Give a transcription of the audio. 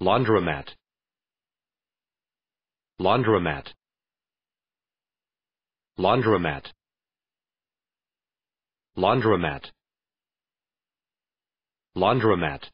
laundromat laundromat laundromat laundromat laundromat